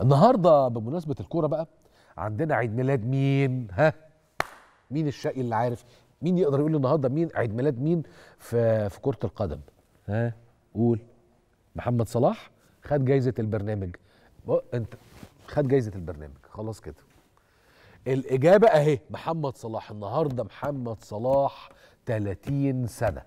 النهارده بمناسبه الكوره بقى عندنا عيد ميلاد مين ها مين الشقي اللي عارف مين يقدر يقول لي النهارده مين عيد ميلاد مين في في كره القدم ها قول محمد صلاح خد جايزه البرنامج انت خد جايزه البرنامج خلاص كده الاجابه اهي محمد صلاح النهارده محمد صلاح 30 سنه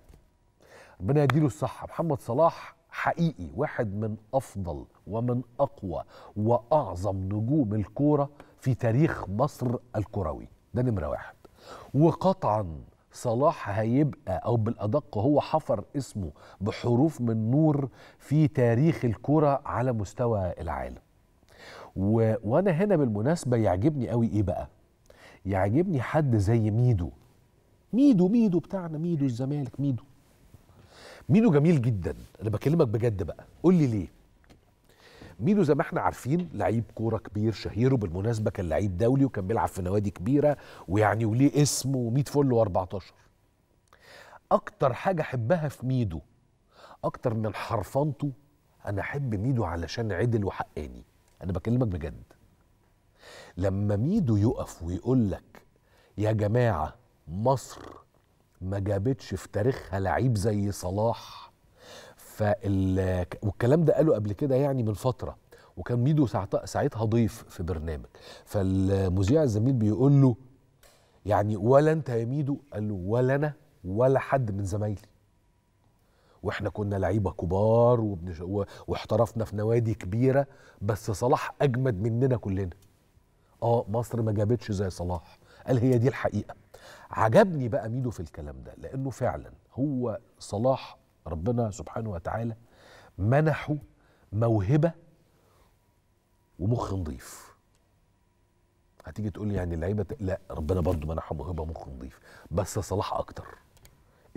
ربنا يديله الصحه محمد صلاح حقيقي واحد من افضل ومن اقوى واعظم نجوم الكوره في تاريخ مصر الكروي ده نمره واحد وقطعا صلاح هيبقى او بالادق هو حفر اسمه بحروف من نور في تاريخ الكوره على مستوى العالم و... وانا هنا بالمناسبه يعجبني قوي ايه بقى يعجبني حد زي ميدو ميدو ميدو بتاعنا ميدو الزمالك ميدو ميدو جميل جدا انا بكلمك بجد بقى قول لي ليه ميدو زي ما احنا عارفين لعيب كوره كبير شهير وبالمناسبه كان لعيب دولي وكان بيلعب في نوادي كبيره ويعني وليه اسم و100 فل و14 اكتر حاجه احبها في ميدو اكتر من حرفنته انا احب ميدو علشان عدل وحقاني انا بكلمك بجد لما ميدو يقف ويقول لك يا جماعه مصر ما جابتش في تاريخها لعيب زي صلاح فال... والكلام ده قاله قبل كده يعني من فتره وكان ميدو ساعتها ضيف في برنامج فالمذيع الزميل بيقول له يعني ولا انت يا ميدو قال له ولا انا ولا حد من زمايلي واحنا كنا لعيبه كبار وبنش... و... واحترفنا في نوادي كبيره بس صلاح اجمد مننا كلنا اه مصر ما جابتش زي صلاح قال هي دي الحقيقه عجبني بقى ميدو في الكلام ده لانه فعلا هو صلاح ربنا سبحانه وتعالى منحه موهبه ومخ نظيف هتيجي تقول لي يعني اللعيبه لا ربنا برضه منحه موهبه ومخ نظيف بس صلاح اكتر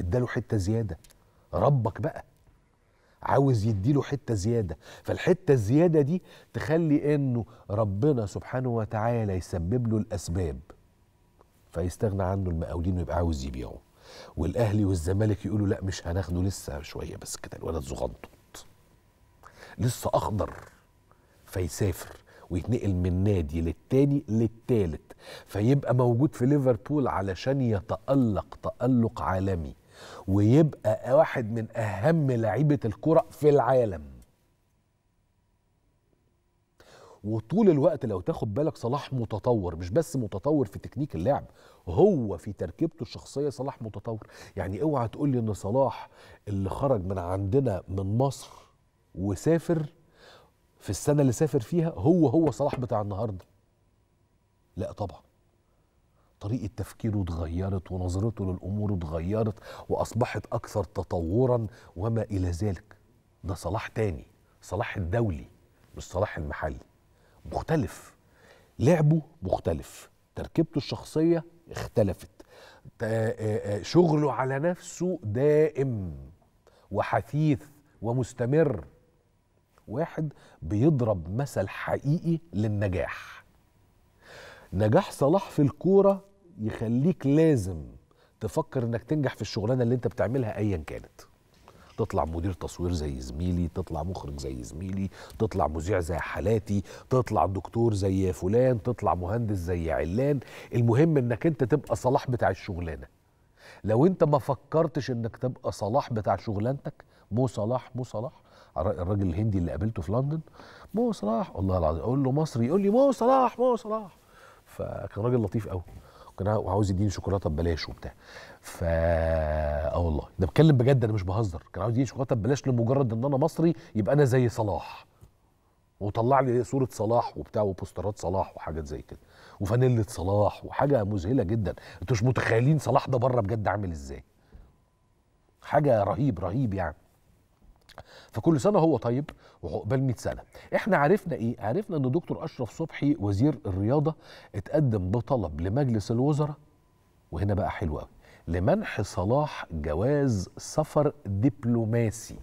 اداله حته زياده ربك بقى عاوز يديله حته زياده فالحته الزياده دي تخلي انه ربنا سبحانه وتعالى يسبب له الاسباب فيستغنى عنه المقاولين ويبقى عاوز يبيعه والاهلي والزمالك يقولوا لا مش هناخده لسه شويه بس كده الولد زغنطوط لسه اخضر فيسافر ويتنقل من نادي للتاني للتالت فيبقى موجود في ليفربول علشان يتألق تألق عالمي ويبقى واحد من أهم لعيبة الكرة في العالم وطول الوقت لو تاخد بالك صلاح متطور مش بس متطور في تكنيك اللعب هو في تركيبته الشخصيه صلاح متطور يعني اوعى تقول لي ان صلاح اللي خرج من عندنا من مصر وسافر في السنه اللي سافر فيها هو هو صلاح بتاع النهارده لا طبعا طريقة تفكيره اتغيرت ونظرته للأمور اتغيرت وأصبحت أكثر تطورا وما إلى ذلك ده صلاح تاني صلاح الدولي مش صلاح المحلي مختلف لعبه مختلف تركيبته الشخصيه اختلفت آه، آه، شغله على نفسه دائم وحثيث ومستمر واحد بيضرب مثل حقيقي للنجاح نجاح صلاح في الكوره يخليك لازم تفكر انك تنجح في الشغلانه اللي انت بتعملها ايا كانت تطلع مدير تصوير زي زميلي تطلع مخرج زي زميلي تطلع مذيع زي حالاتي تطلع دكتور زي فلان تطلع مهندس زي علان المهم انك انت تبقى صلاح بتاع الشغلانه لو انت ما فكرتش انك تبقى صلاح بتاع شغلانتك مو صلاح مو صلاح الراجل الهندي اللي قابلته في لندن مو صلاح والله العظيم اقول له مصري يقول لي مو صلاح مو صلاح فكان راجل لطيف قوي قناه وعاوز يديني شوكولاته ببلاش وبتاع ف اه والله ده بتكلم بجد انا مش بهزر كان عاوز يديني شوكولاته ببلاش لمجرد ان انا مصري يبقى انا زي صلاح وطلع لي صوره صلاح وبتاع وبوسترات صلاح وحاجات زي كده وفانيله صلاح وحاجه مذهله جدا انتوا مش متخيلين صلاح ده بره بجد عامل ازاي حاجه رهيب رهيب يعني فكل سنه هو طيب وعقبال 100 سنه احنا عرفنا ايه عرفنا ان دكتور اشرف صبحي وزير الرياضه اتقدم بطلب لمجلس الوزراء وهنا بقى حلو قوي لمنح صلاح جواز سفر دبلوماسي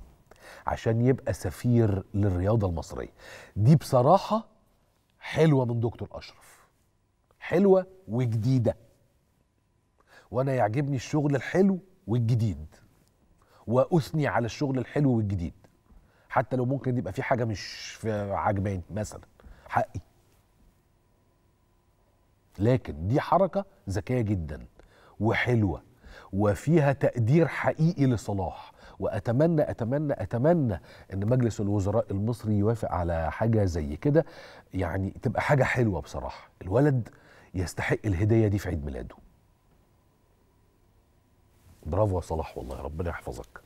عشان يبقى سفير للرياضه المصريه دي بصراحه حلوه من دكتور اشرف حلوه وجديده وانا يعجبني الشغل الحلو والجديد واثني على الشغل الحلو والجديد حتى لو ممكن يبقى في حاجه مش عجباني مثلا حقي لكن دي حركه ذكيه جدا وحلوه وفيها تقدير حقيقي لصلاح واتمنى اتمنى اتمنى ان مجلس الوزراء المصري يوافق على حاجه زي كده يعني تبقى حاجه حلوه بصراحه الولد يستحق الهديه دي في عيد ميلاده برافو يا صلاح والله ربنا يحفظك